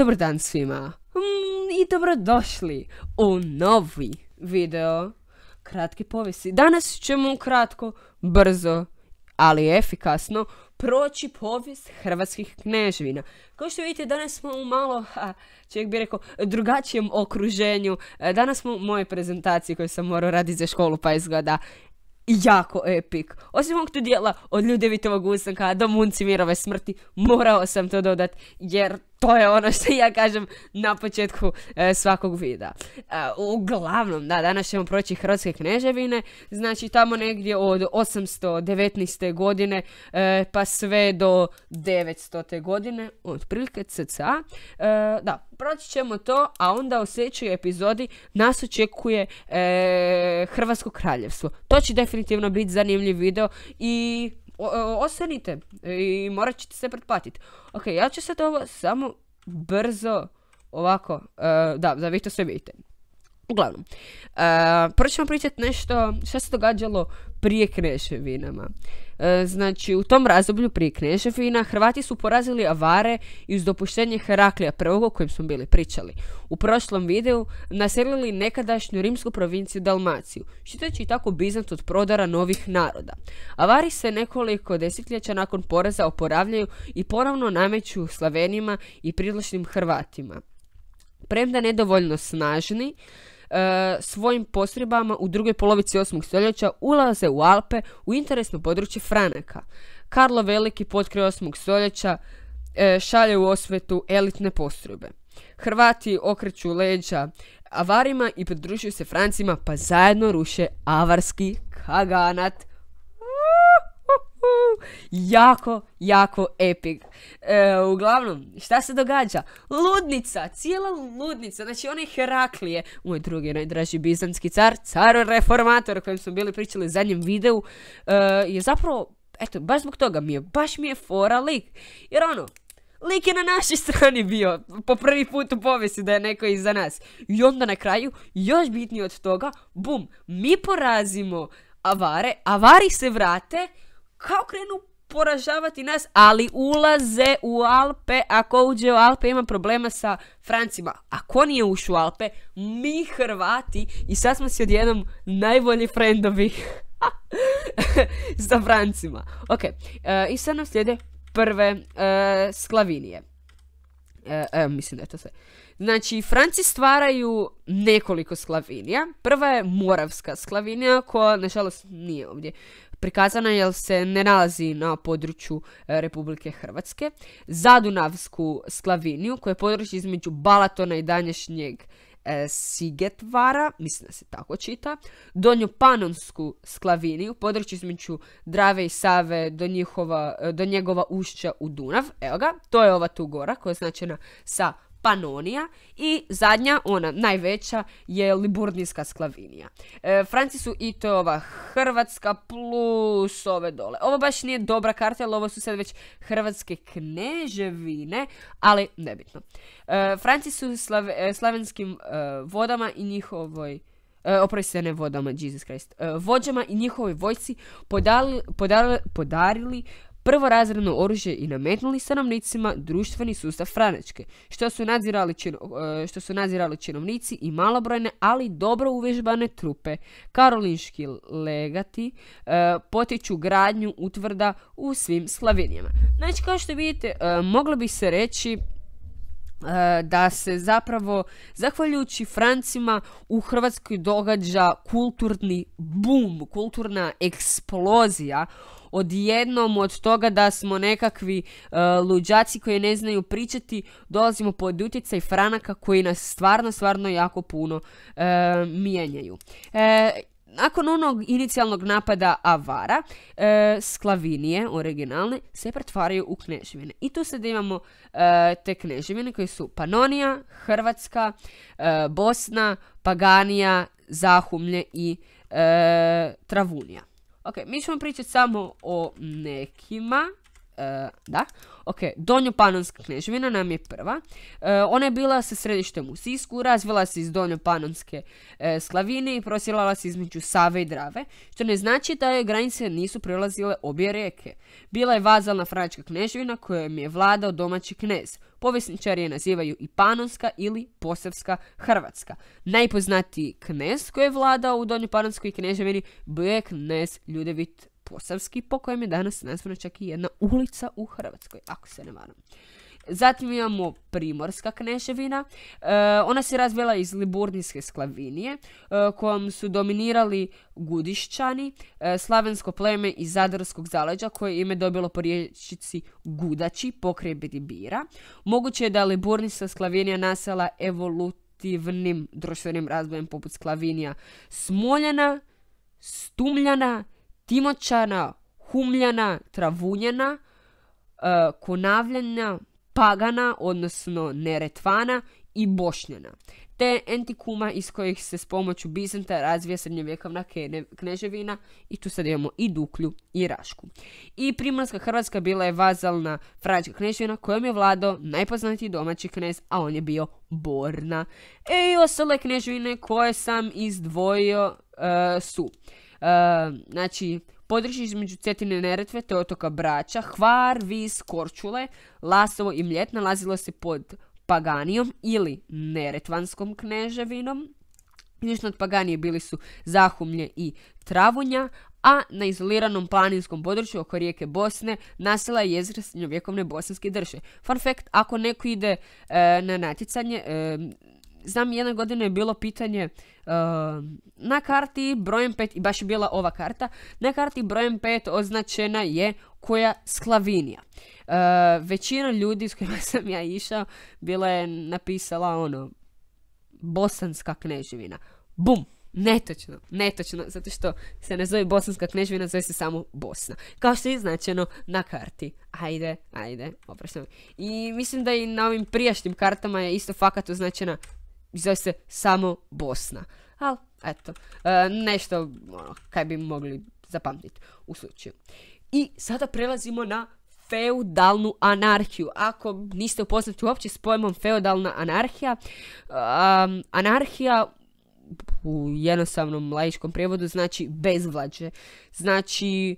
Dobar dan svima hmm, i dobrodošli u novi video kratki povijesti. Danas ćemo kratko, brzo, ali efikasno proći povijest hrvatskih kneževina. Kao što vidite, danas smo u malo, čovjek bi rekao, drugačijem okruženju. E, danas smo u mojoj prezentaciji koju sam morao raditi za školu, pa izgleda jako epik. Osim ovog tu dijela od Ljudevitovog ustanka do mirove smrti, morao sam to dodat, jer to je ono što ja kažem na početku e, svakog videa. E, uglavnom, da, danas ćemo proći Hrvatske knježevine, znači tamo negdje od 819. godine e, pa sve do 900. godine, otprilike cca. Da, proći ćemo to, a onda u sljedećoj epizodi nas očekuje Hrvatsko kraljevstvo. To će definitivno biti zanimljiv video i E, osenite i morat ćete se pretplatiti. Ok, ja ću sad ovo samo brzo ovako, e, da, da vi to sve vidite. Uglavnom, e, prvo ćemo pričati nešto što se događalo prije Kneševinama. E, znači, u tom razdoblju prije kreševina Hrvati su porazili Avare i uz dopuštenje Heraklija prvog o kojem smo bili pričali. U prošlom videu naselili nekadašnju rimsku provinciju Dalmaciju, i tako Bizant od prodara novih naroda. Avari se nekoliko desetljeća nakon poreza oporavljaju i ponovno nameću Slavenima i prilošnim Hrvatima. Premda nedovoljno snažni, E, svojim postrebama u drugoj polovici 8. stoljeća ulaze u Alpe u interesno područje Franaka. Karlo Veliki potkrije 8. stoljeća e, šalje u osvetu elitne postrojbe. Hrvati okreću leđa avarima i pridružuju se Francima pa zajedno ruše avarski kaganat jako, jako epic. E, uglavnom, šta se događa? Ludnica, cijela ludnica, znači onaj Heraklije, moj drugi najdraži bizanski car, car reformator o kojem smo bili pričali u zadnjem videu, e, je zapravo, eto, baš zbog toga mi je, baš mi je fora lik. Jer ono, lik je na našoj strani bio po prvi put u povijesti da je neko iza nas. I onda na kraju, još bitnije od toga, bum, mi porazimo avare, avari se vrate, kao krenu poražavati nas, ali ulaze u Alpe, ako uđe u Alpe ima problema sa Francima. Ako nije ušao u Alpe, mi Hrvati i sad smo si odjednom najbolji friendovi sa Francima. Ok, eh, i sad nam slijede prve eh, sklavinije. Eh, mislim da je to sve. Znači, Franci stvaraju nekoliko sklavinija. Prva je moravska sklavinija koja, nažalost, nije ovdje prikazana jer se ne nalazi na području e, Republike Hrvatske. Zadunavsku sklaviniju koja je područje između Balatona i danješnjeg e, Sigetvara, mislim da se tako čita, panonsku sklaviniju, područje između Drave i Save e, do, njegova ušća u Dunav, evo ga, to je ova tu gora koja je značena sa Panonija i zadnja, ona najveća, je Liburnijska sklavinija. E, Franci su i to ova Hrvatska plus ove dole. Ovo baš nije dobra karta, ali ovo su sad već Hrvatske kneževine, ali nebitno. E, Franci su e, slavenskim e, vodama i njihovoj E, vodama, Jesus Christ, e, vođama i njihovoj vojci podarili prvorazredno oružje i nametnuli stanovnicima društveni sustav Franačke, što su nadzirali, čino, što su nadzirali činovnici i malobrojne, ali dobro uvežbane trupe. Karolinški legati e, potiču gradnju utvrda u svim slavinijama. Znači, kao što vidite, e, moglo bi se reći e, da se zapravo zahvaljujući Francima u Hrvatskoj događa kulturni boom, kulturna eksplozija odjednom od toga da smo nekakvi uh, luđaci koji ne znaju pričati, dolazimo pod utjecaj franaka koji nas stvarno, stvarno jako puno uh, mijenjaju. Uh, nakon onog inicijalnog napada Avara, sklavinije, originalne, se pretvaraju u knježevine. I tu sad imamo te knježevine koje su Panonija, Hrvatska, Bosna, Paganija, Zahumlje i Travunija. Ok, mi ćemo pričati samo o nekima. E, da, ok, Donjopanonska knježevina nam je prva. E, ona je bila sa središtem u Sisku, razvila se iz Donjopanonske Panonske e, sklavine i prosjelala se između Save i Drave, što ne znači da je granice nisu prelazile obje reke. Bila je vazalna frančka knježevina kojom je vladao domaći knez. Povjesničari je nazivaju i Panonska ili Posavska Hrvatska. Najpoznatiji knez koji je vladao u Donjopanonskoj knježevini bio je knez Ljudevit Posavski, po kojem je danas nazvana čak i jedna ulica u Hrvatskoj, ako se ne varam. Zatim imamo Primorska kneševina. E, ona se razvila iz Liburnijske sklavinije, e, kojom su dominirali Gudišćani, e, slavensko pleme iz Zadarskog zaleđa, koje ime dobilo po riječici Gudači, pokraj Bidibira. Moguće je da Liburnijska sklavinija nasela evolutivnim društvenim razvojem poput sklavinija Smoljana, Stumljana, Timočana, Humljana, Travunjana, e, konavljena Pagana, odnosno Neretvana i Bošnjana, te Entikuma iz kojih se s pomoću Bizanta razvija srednjevjekovna kneževina i tu sad imamo i Duklju i Rašku. I Primorska Hrvatska bila je vazalna Frančka kneževina kojom je vladao najpoznatiji domaći knez, a on je bio Borna. E i ostale kneževine koje sam izdvojio e, su Eh, znači, područje između Cetine Neretve te otoka Braća, Hvar, Vis, Korčule, Lasovo i Mljet nalazilo se pod Paganijom ili Neretvanskom kneževinom. Ništa od Paganije bili su Zahumlje i Travunja, a na izoliranom planinskom području oko rijeke Bosne nasila je jezgra srednjovjekovne bosanske drže. Fun fact, ako neko ide eh, na natjecanje, eh, znam jedna godina je bilo pitanje uh, na karti brojem 5 i baš je bila ova karta na karti brojem 5 označena je koja sklavinija uh, većina ljudi s kojima sam ja išao bila je napisala ono bosanska kneževina bum Netočno, netočno, zato što se ne zove Bosanska kneževina zove se samo Bosna. Kao što je značeno na karti. Ajde, ajde, oprašno. I mislim da i na ovim prijašnjim kartama je isto fakat označena zove se samo Bosna. Ali, eto, e, nešto ono, kaj bi mogli zapamtiti u slučaju. I sada prelazimo na feudalnu anarhiju. Ako niste upoznati uopće s pojmom feudalna anarhija, anarhija u jednostavnom laičkom prijevodu znači bezvlađe. Znači,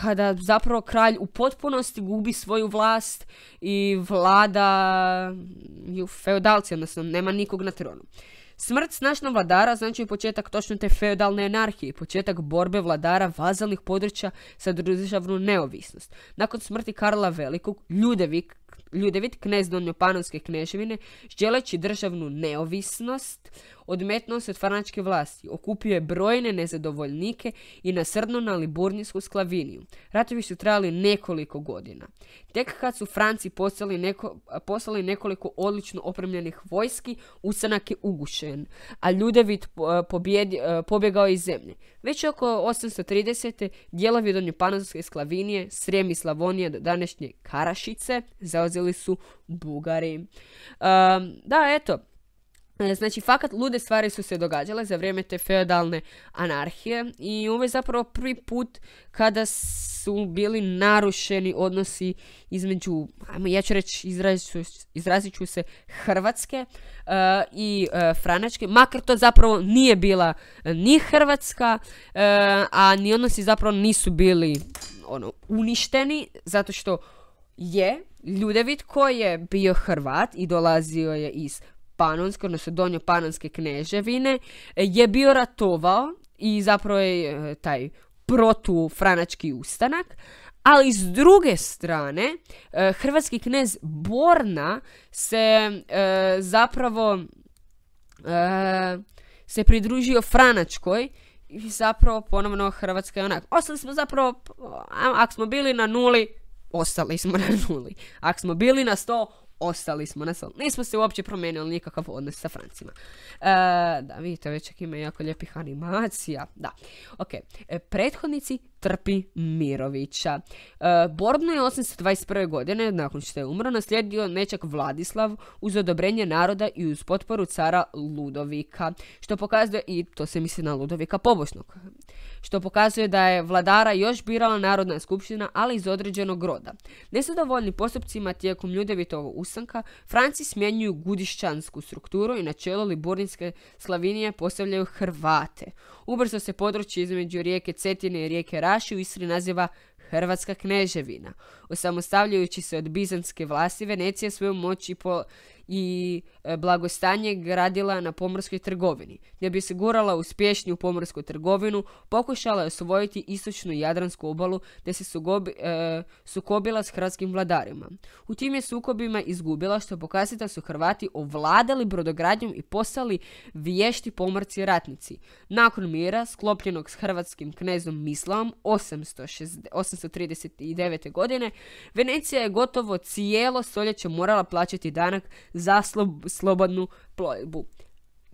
kada zapravo kralj u potpunosti gubi svoju vlast i vlada ju feodalci, odnosno nema nikog na tronu. Smrt snažnog vladara znači i početak točno te feudalne anarhije, početak borbe vladara vazalnih područja sa državnu neovisnost. Nakon smrti Karla Velikog, Ljudevik, Ljudevit, knez Donjopanonske knježevine, želeći državnu neovisnost, odmetno se od farnačke vlasti, okupio je brojne nezadovoljnike i nasrdno na Liburnijsku sklaviniju. Ratovi su trajali nekoliko godina. Tek kad su Franci poslali, neko, poslali nekoliko odlično opremljenih vojski, ustanak je ugušen, a Ljudevit e, pobjegao iz zemlje. Već oko 830. dijelovi Donjopanonske Sklavinije, Srijem i Slavonije do današnje Karašice zauzeli su Bugari. da, eto, E, znači, fakat lude stvari su se događale za vrijeme te feodalne anarhije i ovo je zapravo prvi put kada su bili narušeni odnosi između, ajmo, ja ću reći, izrazit ću, se, Hrvatske e, i uh, Franačke, makar to zapravo nije bila ni Hrvatska, a ni odnosi zapravo nisu bili ono, uništeni, zato što je Ljudevit koji je bio Hrvat i dolazio je iz panonske, odnosno donjo panonske kneževine, e, je bio ratovao i zapravo je e, taj protufranački ustanak, ali s druge strane, e, hrvatski knez Borna se zapravo se pridružio Franačkoj i zapravo ponovno Hrvatska je onak. Ostali smo zapravo, ako smo bili na nuli, ostali smo na nuli. Ako smo bili na sto, ostali smo na Nismo se uopće promijenili nikakav odnos sa Francima. E, da, vidite, već ima jako lijepih animacija. Da, ok. E, prethodnici trpi Mirovića. E, Borbno je 821. godine, nakon što je umro, naslijedio nečak Vladislav uz odobrenje naroda i uz potporu cara Ludovika, što pokazuje, i to se misli na Ludovika pobošnog, što pokazuje da je vladara još birala Narodna skupština, ali iz određenog roda. Nesadovoljni postupcima tijekom Ljudevitovog usanka, Franci smjenjuju gudišćansku strukturu i na čelo Liburninske Slavinije postavljaju Hrvate. Ubrzo se područje između rijeke Cetine i rijeke ra Bogataši u Istri naziva Hrvatska kneževina. Osamostavljajući se od bizantske vlasti, Venecija svoju moć i, po, i e, blagostanje gradila na pomorskoj trgovini, Da bi se gurala uspješnju pomorsku trgovinu, pokušala je osvojiti istočnu Jadransku obalu gdje se e, sukobila s hrvatskim vladarima. U tim je sukobima izgubila što pokazuje da su Hrvati ovladali brodogradnjom i postali vješti pomorci ratnici. Nakon mira, sklopljenog s hrvatskim knezom Mislavom 860, 839. godine, Venecija je gotovo cijelo stoljeće morala plaćati danak za slobodnu plojbu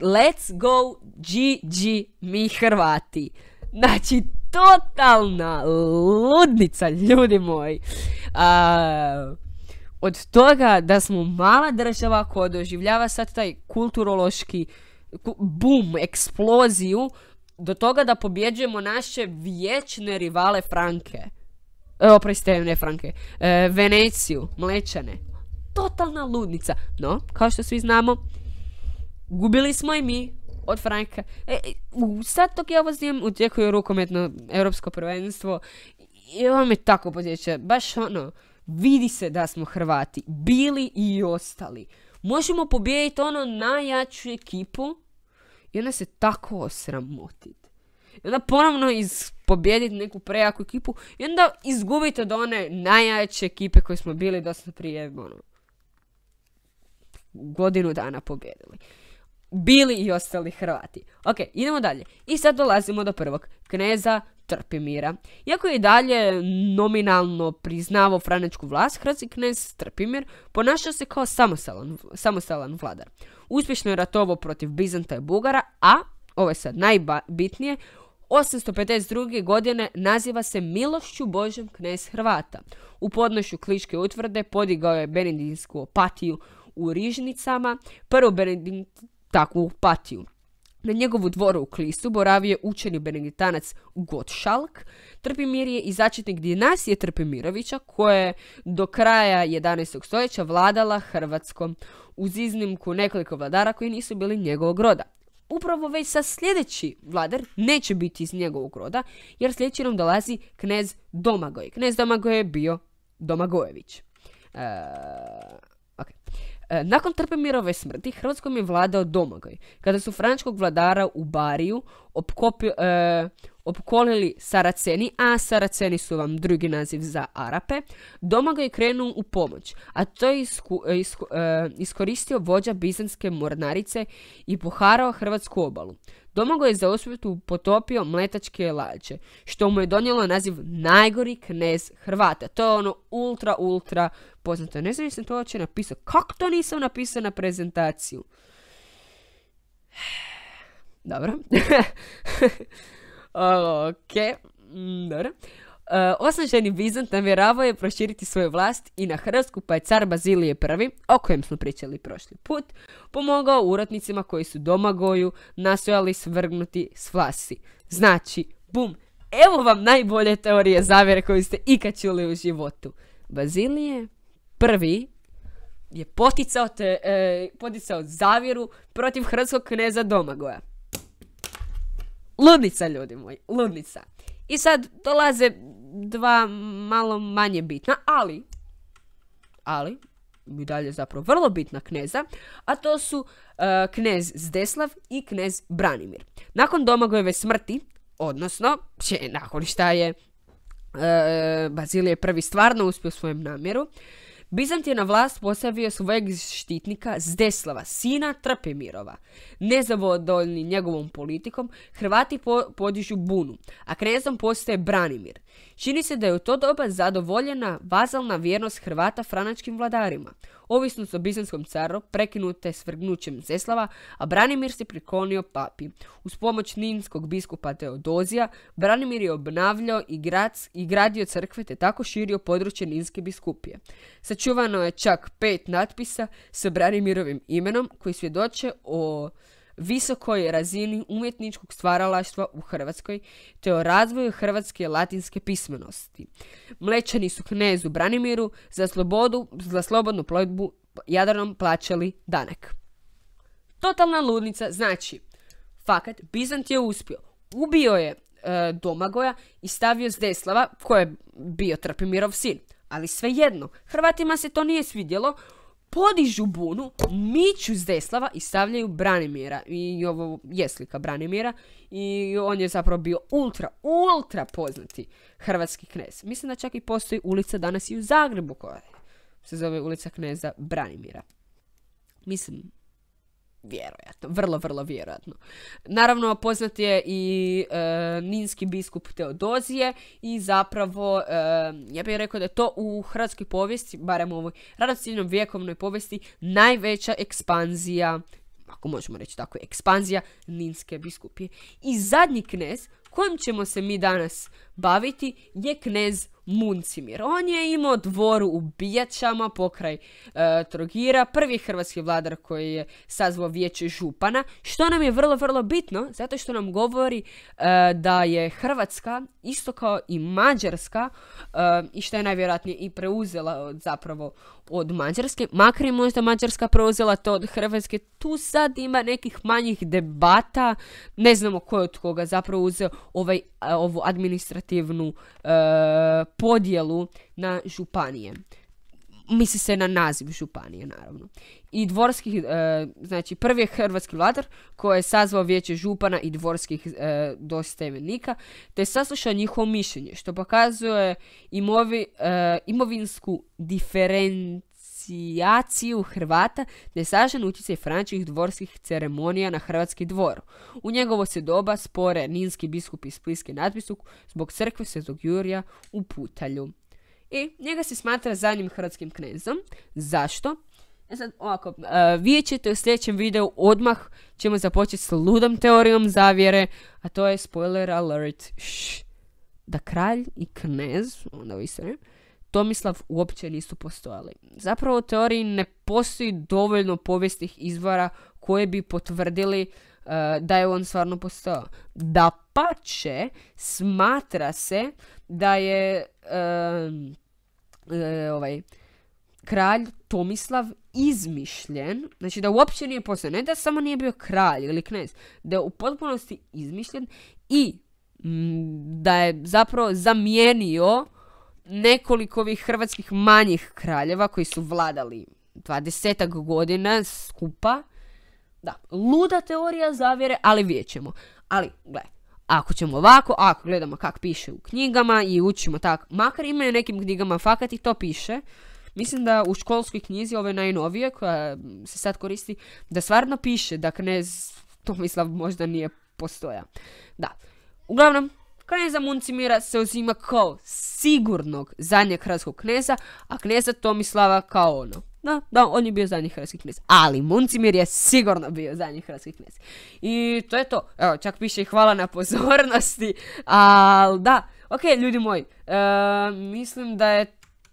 Let's go GG mi Hrvati. Znači, totalna ludnica, ljudi moji. A, od toga da smo mala država koja doživljava sad taj kulturološki bum, eksploziju, do toga da pobjeđujemo naše vječne rivale Franke. E, ne Franke. E, Veneciju, Mlečane totalna ludnica. No, kao što svi znamo, gubili smo i mi od Franka. E, sad dok ja ovo znam, u rukometno europsko prvenstvo. I ovo me tako podjeća. Baš ono, vidi se da smo Hrvati. Bili i ostali. Možemo pobijediti ono najjaču ekipu i onda se tako osramotiti. I onda ponovno iz neku prejaku ekipu i onda izgubite od one najjače ekipe koje smo bili dosta prije ono, godinu dana pobijedili. Bili i ostali Hrvati. Ok, idemo dalje. I sad dolazimo do prvog kneza Trpimira. Iako je i dalje nominalno priznavao franečku vlast, hrvatski knez Trpimir ponašao se kao samostalan, vladar. Uspješno je ratovao protiv Bizanta i Bugara, a, ovo je sad najbitnije, 852. godine naziva se Milošću Božem knez Hrvata. U podnošu Kliške utvrde podigao je Benedinsku opatiju u Rižnicama, prvo Benedikt takvu patiju. Na njegovu dvoru u Klisu boravio je učeni benediktanac Gottschalk. Trpimir je i začetnik dinastije Trpimirovića koja je do kraja 11. stoljeća vladala Hrvatskom uz iznimku nekoliko vladara koji nisu bili njegovog roda. Upravo već sa sljedeći vladar neće biti iz njegovog roda jer sljedeći nam dolazi knez Domagoj. Knez Domagoj je bio Domagojević. E, E, nakon Trpemirove smrti Hrvatskom je vladao Domagoj, kada su frančkog vladara u Bariju opkopi, e, opkolili Saraceni, a Saraceni su vam drugi naziv za Arape, Domagoj je krenuo u pomoć, a to je e, iskoristio vođa bizanske mornarice i poharao Hrvatsku obalu domogo je za osvetu potopio mletačke lađe, što mu je donijelo naziv najgori knez Hrvata. To je ono ultra, ultra poznato. Ne znam nisam to oče napisao. Kako to nisam napisao na prezentaciju? Dobro. ok, mm, dobro. Eh, osnaženi Bizant namjeravao je proširiti svoju vlast i na Hrvatsku, pa je car Bazilije I, o kojem smo pričali prošli put, pomogao urotnicima koji su domagoju nastojali svrgnuti s vlasi. Znači, bum, evo vam najbolje teorije zavjere koju ste ikad čuli u životu. Bazilije prvi je poticao, te, eh, poticao zavjeru protiv hrvatskog kneza Domagoja. Ludnica, ljudi moji, ludnica. I sad dolaze dva malo manje bitna, ali, ali, i dalje zapravo vrlo bitna kneza, a to su e, knez Zdeslav i knez Branimir. Nakon Domagojeve smrti, odnosno, će, nakon šta je uh, Bazilije prvi stvarno uspio svojem namjeru, Bizant je na vlast postavio svojeg štitnika Zdeslava, sina Trpemirova. Nezavodoljni njegovom politikom, Hrvati podižu bunu, a knezom postaje Branimir. Čini se da je u to doba zadovoljena vazalna vjernost Hrvata franačkim vladarima. Ovisnost o Bizanskom caru prekinute svrgnućem Zeslava, a Branimir se priklonio papi. Uz pomoć ninskog biskupa Teodozija, Branimir je obnavljao i, grad, i gradio crkve te tako širio područje ninske biskupije. Sačuvano je čak pet natpisa sa Branimirovim imenom koji svjedoče o visokoj razini umjetničkog stvaralaštva u Hrvatskoj te o razvoju hrvatske latinske pismenosti. Mlečani su knezu Branimiru za, slobodu, za slobodnu plojbu Jadranom plaćali danak. Totalna ludnica znači, fakat, Bizant je uspio. Ubio je e, Domagoja i stavio Zdeslava, koji je bio Trpimirov sin. Ali svejedno, Hrvatima se to nije svidjelo, podižu bunu, miću Zdeslava i stavljaju Branimira. I ovo je slika Branimira i on je zapravo bio ultra, ultra poznati hrvatski knez. Mislim da čak i postoji ulica danas i u Zagrebu koja se zove ulica kneza Branimira. Mislim, Vjerojatno, vrlo, vrlo vjerojatno. Naravno, poznat je i e, ninski biskup Teodozije i zapravo, e, ja bih rekao da je to u hrvatskoj povijesti, barem u ovoj radostivnom vjekovnoj povijesti, najveća ekspanzija, ako možemo reći tako, ekspanzija ninske biskupije. I zadnji knez kojem ćemo se mi danas baviti je knez Muncimir. On je imao dvoru u Bijačama pokraj e, Trogira, prvi hrvatski vladar koji je sazvao vijeće župana, što nam je vrlo, vrlo bitno, zato što nam govori e, da je Hrvatska isto kao i Mađarska e, i što je najvjerojatnije i preuzela od, zapravo od Mađarske, makar je možda Mađarska preuzela to od Hrvatske, tu sad ima nekih manjih debata, ne znamo ko je od koga zapravo uzeo ovaj, ovu administrativnu administrativnu uh, podjelu na županije. Misli se na naziv županije, naravno. I dvorskih, uh, znači prvi je hrvatski vladar koji je sazvao vijeće župana i dvorskih e, te te saslušao njihovo mišljenje, što pokazuje imovinsku diferen asocijaciju Hrvata nesažen utjecaj frančih dvorskih ceremonija na hrvatski dvor. U njegovo se doba spore ninski biskup iz Pliske nadbisuk zbog crkve Svetog Jurija u Putalju. I e, njega se smatra zadnjim hrvatskim knezom. Zašto? E sad, ovako, e, vidjet ćete u sljedećem videu odmah ćemo započeti s ludom teorijom zavjere, a to je spoiler alert. Da kralj i knez, onda vi se Tomislav uopće nisu postojali. Zapravo u teoriji ne postoji dovoljno povijesnih izvora koje bi potvrdili e, da je on stvarno postojao. Da će, smatra se da je e, ovaj, kralj Tomislav izmišljen, znači da uopće nije postojao, ne da samo nije bio kralj ili knez, da je u potpunosti izmišljen i da je zapravo zamijenio nekoliko ovih hrvatskih manjih kraljeva koji su vladali desetak godina skupa. Da, luda teorija zavjere, ali vidjet ćemo. Ali, gle, ako ćemo ovako, ako gledamo kak piše u knjigama i učimo tak, makar imaju nekim knjigama fakat i to piše, Mislim da u školskoj knjizi, ove najnovije, koja se sad koristi, da stvarno piše da knez Tomislav možda nije postoja. Da. Uglavnom, za Muncimira se uzima kao sigurnog zadnjeg hrvatskog kneza, a kneza Tomislava kao ono. Da, da, on je bio zadnji hrvatski knez. Ali Muncimir je sigurno bio zadnji hrvatski knez. I to je to. Evo, čak piše i hvala na pozornosti. Ali da, ok, ljudi moji, e, mislim da je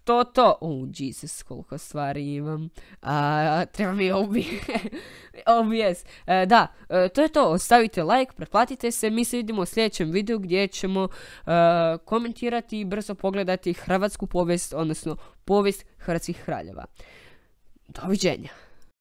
to to. Jesus, koliko stvari imam. A, treba mi obi... E, da, e, to je to. Ostavite like, pretplatite se. Mi se vidimo u sljedećem videu gdje ćemo e, komentirati i brzo pogledati hrvatsku povijest, odnosno povijest hrvatskih hraljeva. Doviđenja.